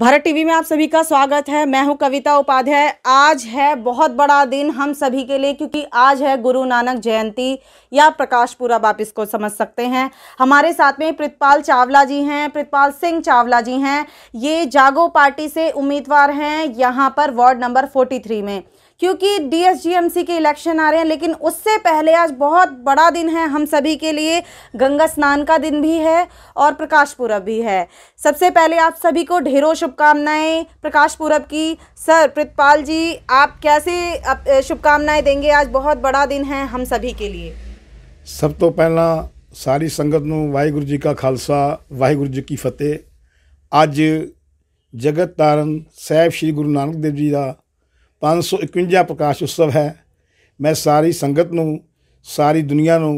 Bharat TV में आप सभी का स्वागत है मैं हूं कविता उपाध्याय आज है बहुत बड़ा दिन हम सभी के लिए क्योंकि आज है गुरु नानक जयंती या प्रकाश पूरब आप इसको समझ सकते हैं हमारे साथ में प्रितपाल चावला जी हैं प्रितपाल सिंह चावला जी हैं ये जागो पार्टी से उम्मीदवार हैं यहाँ पर वार्ड नंबर 43 में क्योंकि डीएसजीएमसी के इलेक्शन आ रहे हैं लेकिन उससे पहले आज बहुत बड़ा दिन है हम सभी के लिए गंगा स्नान का दिन भी है और प्रकाश पूरब भी है सबसे पहले आप सभी को ढेरों शुभकामनाएं प्रकाश पूरब की सर प्रतपाल जी आप कैसे शुभकामनाएं देंगे आज बहुत बड़ा दिन है हम सभी के लिए सब तो पहला सारी संगत न वाहगुरु जी का खालसा वाहगुरु जी की फतेह अज जगत तारण साहब श्री गुरु नानक देव जी का 551 ਪ੍ਰਕਾਸ਼ ਉਤਸਵ ਹੈ ਮੈਂ ਸਾਰੀ ਸੰਗਤ ਨੂੰ ਸਾਰੀ ਦੁਨੀਆ ਨੂੰ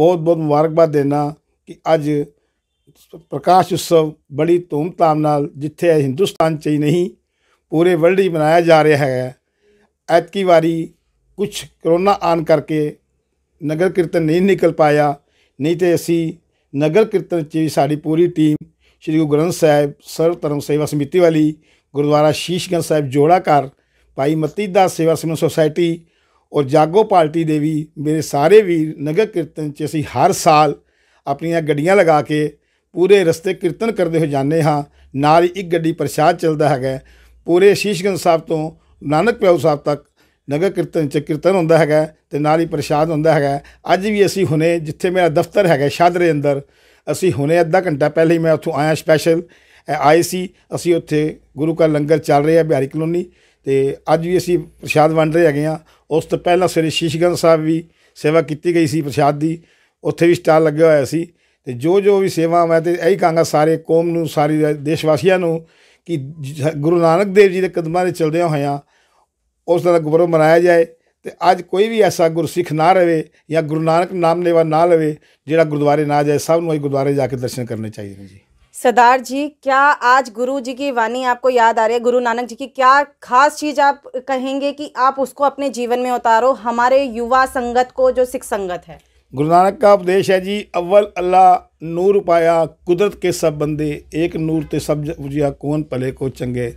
ਬਹੁਤ-ਬਹੁਤ ਮੁਬਾਰਕਬਾਦ ਦੇਣਾ ਕਿ ਅੱਜ ਪ੍ਰਕਾਸ਼ ਉਤਸਵ ਬੜੀ ਧੂਮਧਾਮ ਨਾਲ ਜਿੱਥੇ ਹਿੰਦੁਸਤਾਨ 'ਚ ਹੀ ਨਹੀਂ ਪੂਰੇ ਵਰਲਡ ਹੀ ਮਨਾਇਆ ਜਾ ਰਿਹਾ ਹੈ ਐਤਕੀ ਵਾਰੀ ਕੁਝ ਕਰੋਨਾ ਆਨ ਕਰਕੇ ਨਗਰ ਕੀਰਤਨ ਨਹੀਂ ਨਿਕਲ ਪਾਇਆ ਨਹੀਂ ਤੇ ਅਸੀਂ ਨਗਰ ਕੀਰਤਨ 'ਚ ਸਾਡੀ ਪੂਰੀ ਟੀਮ ਸ਼੍ਰੀ ਗੁਰੂ ਗ੍ਰੰਥ ਸਾਹਿਬ ਸਰਵ ਧਰਮ ਸੇਵਾ ਸਮਿਤੀ ਵਾਲੀ ਗੁਰਦੁਆਰਾ ਸ਼ੀਸ਼ਗੰਜ ਸਾਹਿਬ ਜੋੜਾ ਕਰ ਭਾਈ ਮਤੀ ਦਾ ਸੇਵਾ ਸਿਮਨ ਸੁਸਾਇਟੀ ਔਰ ਜਾਗੋ ਪਾਰਟੀ ਦੇ ਵੀ ਮੇਰੇ ਸਾਰੇ ਵੀਰ ਨਗਰ ਕੀਰਤਨ 'ਚ ਅਸੀਂ ਹਰ ਸਾਲ ਆਪਣੀਆਂ ਗੱਡੀਆਂ ਲਗਾ ਕੇ ਪੂਰੇ ਰਸਤੇ ਕੀਰਤਨ ਕਰਦੇ ਹੋ ਜਾਂਦੇ ਹਾਂ ਨਾਲ ਇੱਕ ਗੱਡੀ ਪ੍ਰਸ਼ਾਦ ਚੱਲਦਾ ਹੈਗਾ ਪੂਰੇ ਸ਼ੀਸ਼ਗੰਜ ਸਾਹਿਬ ਤੋਂ ਨਾਨਕ ਪਿਆਉ ਸਾਹਿਬ ਤੱਕ ਨਗਰ ਕੀਰਤਨ ਚ ਕੀਰਤਨ ਹੁੰਦਾ ਹੈਗਾ ਤੇ ਨਾਲ ਹੀ ਪ੍ਰਸ਼ਾਦ ਹੁੰਦਾ ਹੈਗਾ ਅੱਜ ਵੀ ਅਸੀਂ ਹੁਣੇ ਜਿੱਥੇ ਮੇਰਾ ਦਫ਼ਤਰ ਹੈਗਾ ਸ਼ਾਦਰੇ ਅੰਦਰ ਅਸੀਂ ਹੁਣੇ ਅੱਧਾ ਘੰਟਾ ਪਹਿਲੇ ਹੀ ਮੈਂ ਉੱਥੋਂ ਆਇਆ ਸਪੈਸ਼ਲ ਆਈ ਸੀ ਅਸੀਂ ਉੱਥੇ ਗੁਰੂ ਕਾ ਲੰਗਰ ਚੱਲ ਰਿਹਾ ਬਿਹਾਰੀ ਕਲੋਨੀ ਤੇ ਅੱਜ ਵੀ ਅਸੀਂ ਪ੍ਰਸ਼ਾਦ ਵੰਡ ਰਹੇ ਹੈਗੇ ਆ ਉਸ ਤੋਂ ਪਹਿਲਾਂ ਸ੍ਰੀ ਸ਼ੀਸ਼ਗੰਦ ਸਾਹਿਬ ਵੀ ਸੇਵਾ ਕੀਤੀ ਗਈ ਸੀ ਪ੍ਰਸ਼ਾਦ ਦੀ ਉੱਥੇ ਵੀ ਸਟਾਲ ਲੱਗਿਆ ਹੋਇਆ ਸੀ ਤੇ ਜੋ ਜੋ ਵੀ ਸੇਵਾ ਮੈਂ ਤੇ ਇਹੀ ਕਹਾਂਗਾ ਸਾਰੇ ਕੌਮ ਨੂੰ ਸਾਰੀ ਦੇਸ਼ ਵਾਸੀਆਂ ਨੂੰ ਕਿ ਗੁਰੂ ਨਾਨਕ ਦੇਵ ਜੀ ਦੇ ਕਦਮਾਂ ਦੇ ਚਲਦਿਆਂ ਹੋਇਆਂ ਉਸ ਦਾ ਗੁਰੂ ਮਨਾਇਆ ਜਾਏ ਤੇ ਅੱਜ ਕੋਈ ਵੀ ਐਸਾ ਗੁਰਸਿੱਖ ਨਾ ਰਵੇ ਜਾਂ ਗੁਰੂ ਨਾਨਕ ਨਾਮ ਲੈਵਾ ਨਾ ਲਵੇ ਜਿਹੜਾ ਗੁਰਦੁਆਰੇ ਨਾ ਜਾਏ ਸਭ ਨੂੰ ਇਹ ਗੁਰਦੁਆਰੇ ਜਾ ਕੇ ਦਰਸ਼ਨ ਕਰਨੇ ਚਾਹੀਦੇ ਨੇ ਜੀ सरदार जी क्या आज गुरु जी की वाणी आपको याद आ रही है गुरु नानक जी की क्या खास चीज़ आप कहेंगे कि आप उसको अपने जीवन में उतारो हमारे युवा संगत को जो सिख संगत है गुरु नानक का उपदेश है जी अव्वल अल्लाह नूर पाया कुदरत के सब बंदे एक नूर ते सब जिया कौन पले को चंगे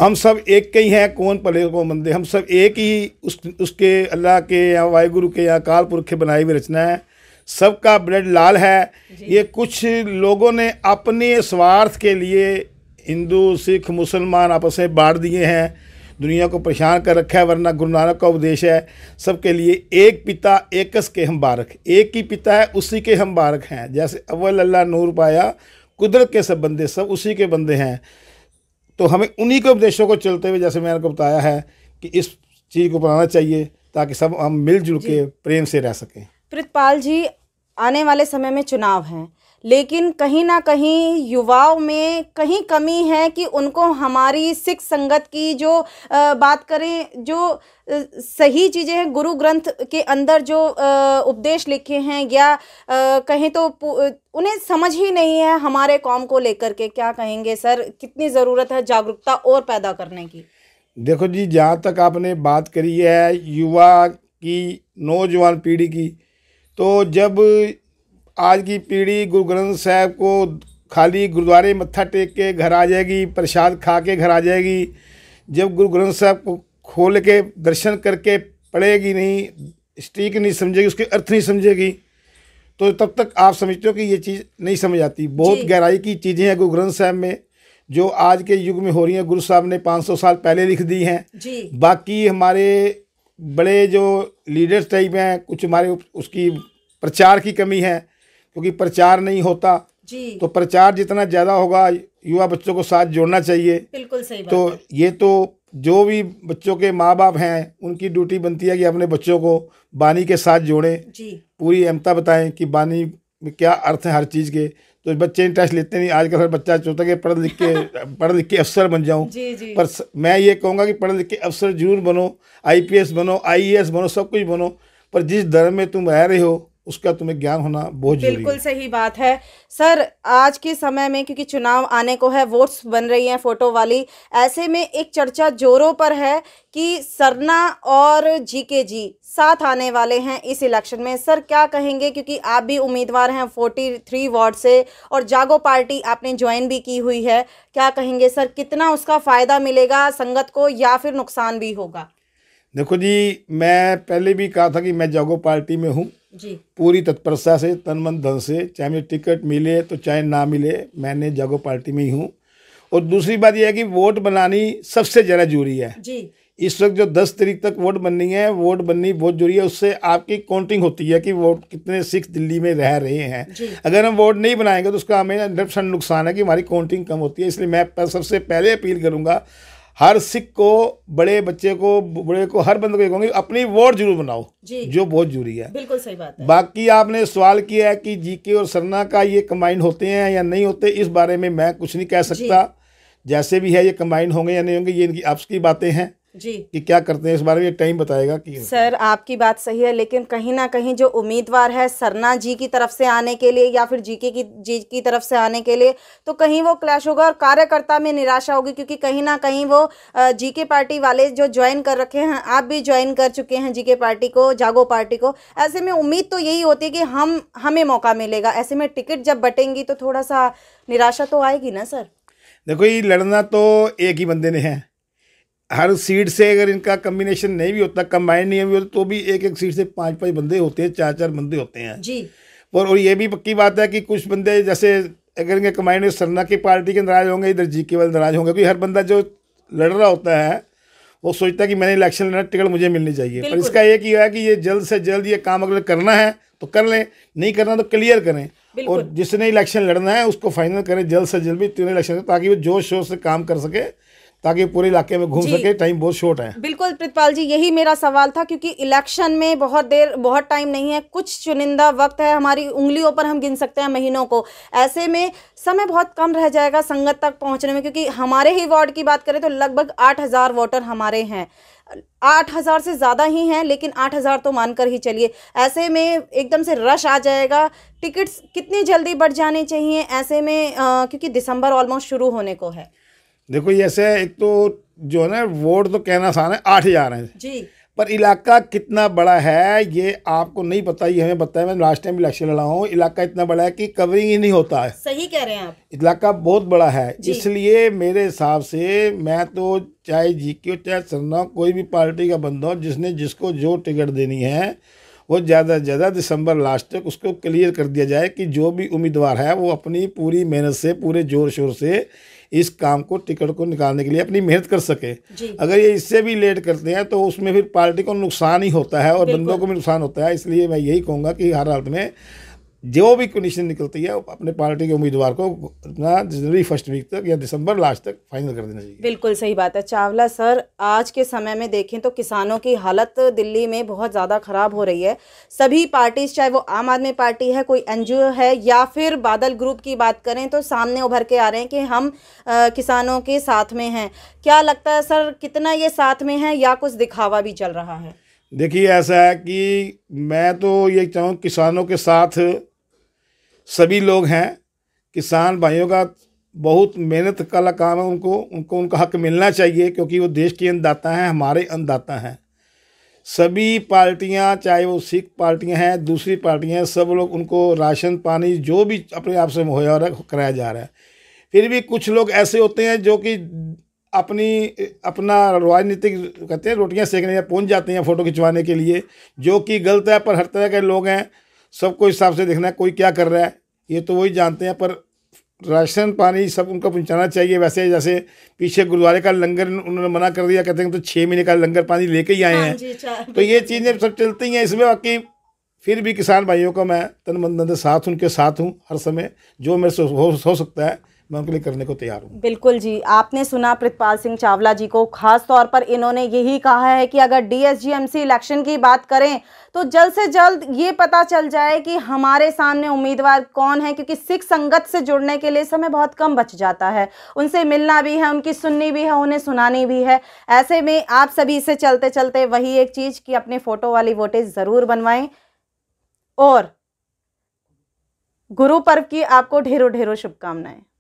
हम सब एक के ही हैं कौन पले को बंदे हम सब एक ही उस उसके अल्लाह के या वाहगुरु के या काल पुरख के बनाई हुई रचना है सबका ब्लड लाल है ये कुछ लोगों ने अपने स्वार्थ के लिए हिंदू सिख मुसलमान आपस में बांट दिए हैं दुनिया को परेशान कर रखा है वरना गुरु नानक का उपदेश है सबके लिए एक पिता एकस के हम बारक एक ही पिता है उसी के हम बारक हैं जैसे अव्वल अल्लाह नूर पाया कुदरत के सब बंदे सब उसी के बंदे हैं तो हमें उन्हीं के उपदेशों को चलते हुए जैसे मैंने आपको बताया है कि इस चीज़ को बनाना चाहिए ताकि सब हम मिलजुल के प्रेम से रह सकें कृतपाल जी आने वाले समय में चुनाव हैं लेकिन कहीं ना कहीं युवाओं में कहीं कमी है कि उनको हमारी सिख संगत की जो बात करें जो सही चीज़ें हैं गुरु ग्रंथ के अंदर जो उपदेश लिखे हैं या कहें तो उन्हें समझ ही नहीं है हमारे कॉम को लेकर के क्या कहेंगे सर कितनी ज़रूरत है जागरूकता और पैदा करने की देखो जी जहाँ तक आपने बात करी है युवा की नौजवान पीढ़ी की तो जब आज की पीढ़ी गुरु ग्रंथ साहब को खाली गुरुद्वारे मत्था टेक के घर आ जाएगी प्रसाद खा के घर आ जाएगी जब गुरु ग्रंथ साहब को खोल के दर्शन करके पढ़ेगी नहीं स्टीक नहीं समझेगी उसके अर्थ नहीं समझेगी तो तब तक आप समझते हो कि ये चीज़ नहीं समझ आती बहुत गहराई की चीज़ें हैं गुरु ग्रंथ साहब में जो आज के युग में हो रही हैं गुरु साहब ने 500 साल पहले लिख दी हैं बाकी हमारे बड़े जो लीडर्स टाइप हैं कुछ हमारे उसकी प्रचार की कमी है क्योंकि प्रचार नहीं होता जी। तो प्रचार जितना ज़्यादा होगा युवा बच्चों को साथ जोड़ना चाहिए बिल्कुल सही बात तो ये तो जो भी बच्चों के माँ बाप हैं उनकी ड्यूटी बनती है कि अपने बच्चों को बानी के साथ जोड़ें पूरी अहमता बताएं कि बानी में क्या अर्थ है हर चीज़ के तो बच्चे इंटरेस्ट लेते नहीं आजकल हर बच्चा सोचता कि पढ़ लिख के पढ़ लिख के अफसर बन जाऊं पर मैं ये कहूँगा कि पढ़ लिख के अफसर जरूर बनो आईपीएस बनो आईएएस बनो सब कुछ बनो पर जिस धर्म में तुम रह रहे हो उसका तुम्हें ज्ञान होना बहुत जरूरी बिल्कुल सही बात है सर आज के समय में क्योंकि चुनाव आने को है वोट्स बन रही हैं फोटो वाली ऐसे में एक चर्चा जोरों पर है कि सरना और जीके जी साथ आने वाले हैं इस इलेक्शन में सर क्या कहेंगे क्योंकि आप भी उम्मीदवार हैं फोर्टी थ्री वार्ड से और जागो पार्टी आपने ज्वाइन भी की हुई है क्या कहेंगे सर कितना उसका फ़ायदा मिलेगा संगत को या फिर नुकसान भी होगा देखो जी मैं पहले भी कहा था कि मैं जागो पार्टी में हूँ जी पूरी तत्परता से तन मन धन से चाहे मुझे टिकट मिले तो चाहे ना मिले मैंने जागो पार्टी में ही हूँ और दूसरी बात यह है कि वोट बनानी सबसे ज़्यादा जरूरी है जी इस वक्त जो दस तारीख तक वोट बननी है वोट बननी बहुत जरूरी है उससे आपकी काउंटिंग होती है कि वोट कितने सिख दिल्ली में रह रहे हैं अगर हम वोट नहीं बनाएंगे तो उसका हमें हंड्रेड नुकसान है कि हमारी काउंटिंग कम होती है इसलिए मैं सबसे पहले अपील करूँगा हर सिख को बड़े बच्चे को बड़े को हर बंदे को ये कहूँगी अपनी वोट जरूर बनाओ जो बहुत जरूरी है बिल्कुल सही बात है बाकी आपने सवाल किया है कि जीके और सरना का ये कंबाइंड होते हैं या नहीं होते इस बारे में मैं कुछ नहीं कह सकता जैसे भी है ये कंबाइंड होंगे या नहीं होंगे ये इनकी आपस की बातें हैं जी कि क्या करते हैं इस बारे में टाइम बताएगा कि सर आपकी बात सही है लेकिन कहीं ना कहीं जो उम्मीदवार है सरना जी की तरफ से आने के लिए या फिर जीके की जी की तरफ से आने के लिए तो कहीं वो क्लैश होगा और कार्यकर्ता में निराशा होगी क्योंकि कहीं ना कहीं वो जीके पार्टी वाले जो ज्वाइन कर रखे हैं आप भी ज्वाइन कर चुके हैं जीके पार्टी को जागो पार्टी को ऐसे में उम्मीद तो यही होती है कि हम हमें मौका मिलेगा ऐसे में टिकट जब बटेंगी तो थोड़ा सा निराशा तो आएगी ना सर देखो ये लड़ना तो एक ही बंदे ने है हर सीट से अगर इनका कम्बिनेशन नहीं भी होता कंबाइंड नहीं भी होता तो भी एक एक सीट से पाँच पाँच बंदे होते हैं चार चार बंदे होते हैं जी और, और ये भी पक्की बात है कि कुछ बंदे जैसे अगर इनके कम्बाइंड सरना की पार्टी के नाराज होंगे इधर जी के वाले नाराज होंगे क्योंकि हर बंदा जो लड़ रहा होता है वो सोचता है कि मैंने इलेक्शन लड़ना टिकट मुझे मिलनी चाहिए पर इसका एक ही है कि ये जल्द से जल्द ये काम अगर करना है तो कर लें नहीं करना तो क्लियर करें और जिसने इलेक्शन लड़ना है उसको फाइनल करें जल्द से जल्द भी तीनों इलेक्शन ताकि वो जोश शोर से काम कर सके ताकि पूरे इलाके में घूम सके टाइम बहुत शॉर्ट है बिल्कुल प्रतपाल जी यही मेरा सवाल था क्योंकि इलेक्शन में बहुत देर बहुत टाइम नहीं है कुछ चुनिंदा वक्त है हमारी उंगलियों पर हम गिन सकते हैं महीनों को ऐसे में समय बहुत कम रह जाएगा संगत तक पहुंचने में क्योंकि हमारे ही वार्ड की बात करें तो लगभग आठ हज़ार वोटर हमारे हैं आठ हज़ार से ज़्यादा ही हैं लेकिन आठ हज़ार तो मानकर ही चलिए ऐसे में एकदम से रश आ जाएगा टिकट्स कितनी जल्दी बढ़ जानी चाहिए ऐसे में आ, क्योंकि दिसंबर ऑलमोस्ट शुरू होने को है देखो जैसे एक तो जो है ना वोट तो कहना आसान है आठ हजार है जी पर इलाका कितना बड़ा है ये आपको नहीं पता ये हमें पता है मैं लास्ट टाइम इलेक्शन लड़ा हूँ इलाका इतना बड़ा है कि कवरिंग ही नहीं होता है सही कह रहे हैं आप इलाका बहुत बड़ा है इसलिए मेरे हिसाब से मैं तो चाहे जी के चाहे सरना कोई भी पार्टी का बंदा हो जिसने जिसको जो टिकट देनी है वो ज़्यादा से ज़्यादा दिसंबर लास्ट तक उसको क्लियर कर दिया जाए कि जो भी उम्मीदवार है वो अपनी पूरी मेहनत से पूरे ज़ोर शोर से इस काम को टिकट को निकालने के लिए अपनी मेहनत कर सके अगर ये इससे भी लेट करते हैं तो उसमें फिर पार्टी को नुकसान ही होता है और बंदों को भी नुकसान होता है इसलिए मैं यही कहूँगा कि हर हालत में जो भी कंडीशन निकलती है अपने पार्टी के उम्मीदवार को अपना जनवरी फर्स्ट वीक तक या दिसंबर लास्ट तक फाइनल कर देना चाहिए बिल्कुल सही बात है चावला सर आज के समय में देखें तो किसानों की हालत दिल्ली में बहुत ज़्यादा ख़राब हो रही है सभी पार्टीज चाहे वो आम आदमी पार्टी है कोई एन है या फिर बादल ग्रुप की बात करें तो सामने उभर के आ रहे हैं कि हम आ, किसानों के साथ में हैं क्या लगता है सर कितना ये साथ में है या कुछ दिखावा भी चल रहा है देखिए ऐसा है कि मैं तो ये चाहूँ किसानों के साथ सभी लोग हैं किसान भाइयों का बहुत मेहनत का काम है उनको उनको उनका हक मिलना चाहिए क्योंकि वो देश के अन्नदाता हैं हमारे अन्नदाता हैं सभी पार्टियां चाहे वो सिख पार्टियां हैं दूसरी पार्टियां हैं सब लोग उनको राशन पानी जो भी अपने आप से मुहैया कराया जा रहा है फिर भी कुछ लोग ऐसे होते हैं जो कि अपनी अपना राजनीतिक कहते हैं रोटियां सेकने या पहुंच जाते हैं फ़ोटो खिंचवाने के लिए जो कि गलत है पर हर तरह के लोग हैं सबको हिसाब से देखना है कोई क्या कर रहा है ये तो वही जानते हैं पर राशन पानी सब उनको पहुँचाना चाहिए वैसे जैसे पीछे गुरुद्वारे का लंगर उन्होंने मना कर दिया कहते हैं तो छः महीने का लंगर पानी लेके ही आए हाँ हैं तो ये चीज़ें सब चलती हैं इसमें बाकी फिर भी किसान भाइयों का मैं तन मन साथ उनके साथ हूँ हर समय जो मेरे से हो, हो सकता है मैं उनके लिए करने को तैयार हूँ बिल्कुल जी आपने सुना प्रतपाल सिंह चावला जी को खास तौर पर इन्होंने यही कहा है कि अगर डीएसजीएमसी इलेक्शन की बात करें तो जल्द से जल्द ये पता चल जाए कि हमारे सामने उम्मीदवार कौन है क्योंकि सिख संगत से जुड़ने के लिए समय बहुत कम बच जाता है उनसे मिलना भी है उनकी सुननी भी है उन्हें सुनानी भी है ऐसे में आप सभी से चलते चलते वही एक चीज़ कि अपने फ़ोटो वाली वोटेज ज़रूर बनवाएं और गुरु पर्व की आपको ढेरों ढेरों शुभकामनाएं